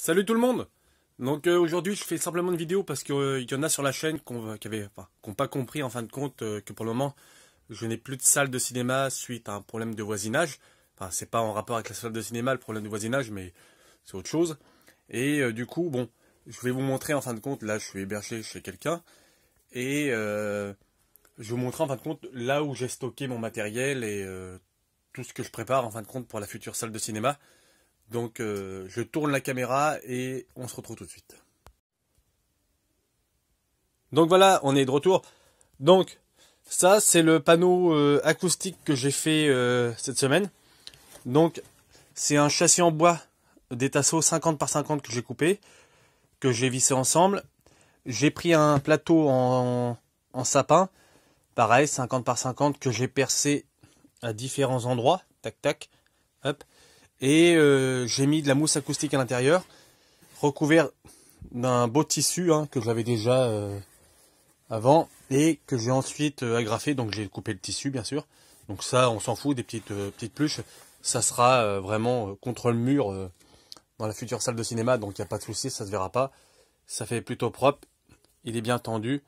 Salut tout le monde Donc euh, aujourd'hui je fais simplement une vidéo parce qu'il euh, y en a sur la chaîne qu'on qui n'ont pas compris en fin de compte euh, que pour le moment je n'ai plus de salle de cinéma suite à un problème de voisinage. Enfin c'est pas en rapport avec la salle de cinéma le problème de voisinage mais c'est autre chose. Et du coup bon je vais vous montrer en fin de compte là je suis hébergé chez quelqu'un et je vais vous montrer en fin de compte là où j'ai stocké mon matériel et tout ce que je prépare en fin de compte pour la future salle de cinéma. Donc euh, je tourne la caméra et on se retrouve tout de suite. Donc voilà, on est de retour. Donc ça c'est le panneau euh, acoustique que j'ai fait euh, cette semaine. Donc c'est un châssis en bois des tasseaux 50 par 50 que j'ai coupé, que j'ai vissé ensemble. J'ai pris un plateau en, en sapin, pareil 50 par 50 que j'ai percé à différents endroits, tac tac, hop et euh, j'ai mis de la mousse acoustique à l'intérieur, recouvert d'un beau tissu hein, que j'avais déjà euh, avant et que j'ai ensuite euh, agrafé. Donc j'ai coupé le tissu bien sûr. Donc ça, on s'en fout des petites petites pluches. Ça sera vraiment contre le mur dans la future salle de cinéma. Donc il n'y a pas de souci, ça se verra pas. Ça fait plutôt propre. Il est bien tendu.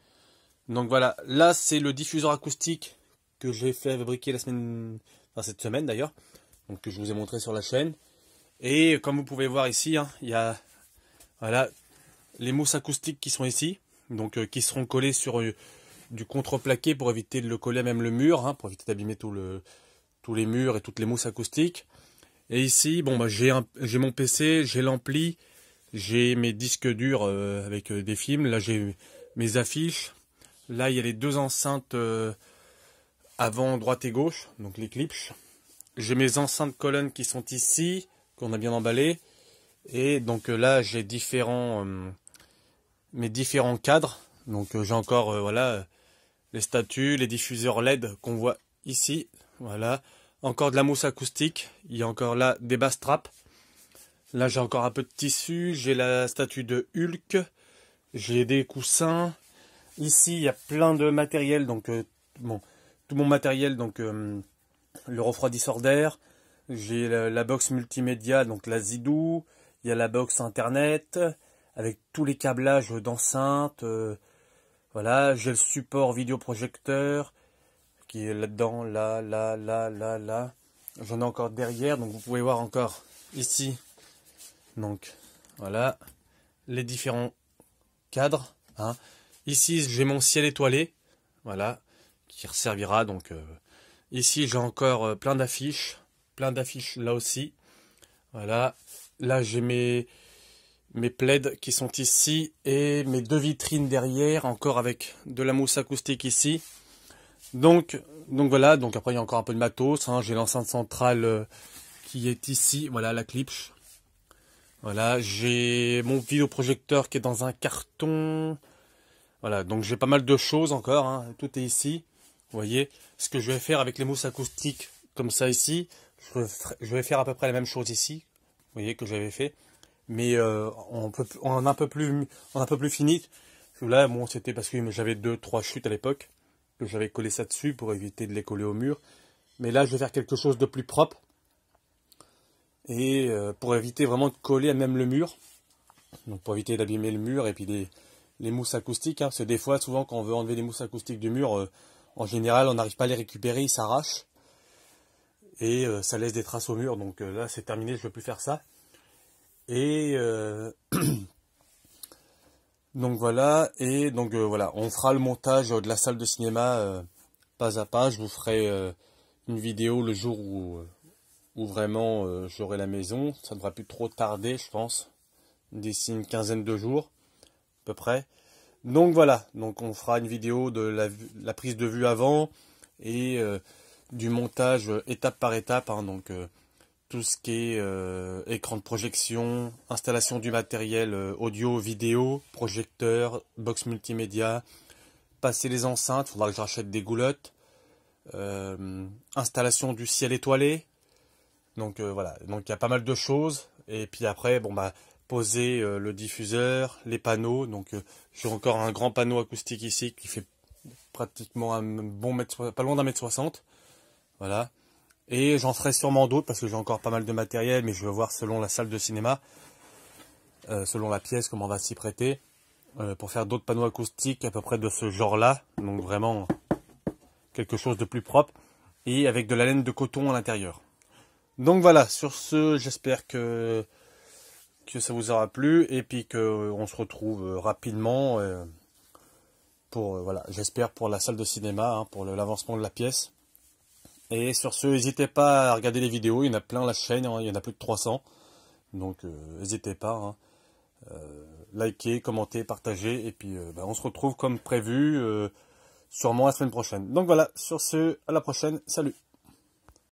Donc voilà, là c'est le diffuseur acoustique que j'ai fait fabriquer semaine, enfin cette semaine d'ailleurs que je vous ai montré sur la chaîne. Et comme vous pouvez voir ici, hein, il y a voilà, les mousses acoustiques qui sont ici, donc euh, qui seront collées sur euh, du contreplaqué pour éviter de le coller même le mur, hein, pour éviter d'abîmer tout le, tous les murs et toutes les mousses acoustiques. Et ici, bon, bah, j'ai mon PC, j'ai l'ampli, j'ai mes disques durs euh, avec des films, là j'ai mes affiches, là il y a les deux enceintes avant, droite et gauche, donc les clips j'ai mes enceintes colonnes qui sont ici, qu'on a bien emballées. Et donc euh, là, j'ai différents, euh, mes différents cadres. Donc euh, j'ai encore, voilà, les statues, les diffuseurs LED qu'on voit ici. Voilà. Encore de la mousse acoustique. Il y a encore là des basses traps. Là, j'ai encore un peu de tissu. J'ai la statue de Hulk. J'ai des coussins. Ici, il y a plein de matériel. Donc, bon, tout mon matériel. Donc, le refroidisseur d'air, j'ai la, box multimédia, donc la zidou il y a la box internet, avec tous les câblages d'enceinte, euh, voilà, j'ai le support vidéoprojecteur, qui est là-dedans, là, là, là, là, là. J'en ai encore derrière, donc vous pouvez voir encore ici. Donc, voilà, les différents cadres. Hein. Ici, j'ai mon ciel étoilé, voilà, qui servira donc... Euh, Ici, j'ai encore euh, plein d'affiches. Plein d'affiches là aussi. Voilà. Là, j'ai mes, mes plaids qui sont ici et mes deux vitrines derrière, encore avec de la mousse acoustique ici. Donc, donc voilà. Donc après, il y a encore un peu de matos. Hein. J'ai l'enceinte centrale euh, qui est ici. Voilà, la clipche. Voilà, j'ai mon vidéoprojecteur qui est dans un carton. Voilà, donc j'ai pas mal de choses encore. Hein. Tout est ici. Vous voyez, ce que je vais faire avec les mousses acoustiques comme ça ici, je vais faire à peu près la même chose ici, vous voyez, que j'avais fait. Mais on, un peu plus, fini. Là, bon, c'était parce que j'avais deux, trois chutes à l'époque, que j'avais collé ça dessus pour éviter de les coller au mur. Mais là, je vais faire quelque chose de plus propre. Et euh, pour éviter vraiment de coller à même le mur. Donc pour éviter d'abîmer le mur et puis les, mousses acoustiques. Hein. parce que des fois, souvent, quand on veut enlever les mousses acoustiques du mur, euh, en général, on n'arrive pas à les récupérer, ils s'arrachent. Et euh, ça laisse des traces au mur. Donc euh, là, c'est terminé, je ne veux plus faire ça. Et euh, donc voilà. Et donc voilà, on fera le montage de la salle de cinéma pas à pas. Je vous ferai une vidéo le jour où, où vraiment j'aurai la maison. Ça ne devrait plus trop tarder, je pense. D'ici une quinzaine de jours, à peu près. Donc voilà, donc on fera une vidéo de la, prise de vue avant et euh, du montage euh, étape par étape. Hein, donc euh, tout ce qui est écran de projection, installation du matériel audio, vidéo, projecteur, box multimédia, passer les enceintes, faudra que je des goulottes, installation du ciel étoilé. Donc voilà, donc il y a pas mal de choses. Et puis après, bon bah poser euh, le diffuseur, les panneaux. Donc euh, j'ai encore un grand panneau acoustique ici qui fait pratiquement un bon mètre, pas loin d'un mètre soixante. Voilà. Et j'en ferai sûrement d'autres parce que j'ai encore pas mal de matériel, mais je vais voir selon la salle de cinéma, euh, selon la pièce, comment on va s'y prêter, pour faire d'autres panneaux acoustiques à peu près de ce genre-là. Donc vraiment quelque chose de plus propre et avec de la laine de coton à l'intérieur. Donc voilà, sur ce, j'espère que que ça vous aura plu et puis qu'on euh, se retrouve euh, rapidement euh, pour, voilà, j'espère pour la salle de cinéma, hein, pour l'avancement de la pièce. Et sur ce, n'hésitez pas à regarder les vidéos, il y en a plein la chaîne, hein, il y en a plus de 300. Donc n'hésitez pas, hein, euh, likez, commentez, partagez, et puis bah, on se retrouve comme prévu, sûrement la semaine prochaine. Donc voilà, sur ce, à la prochaine, salut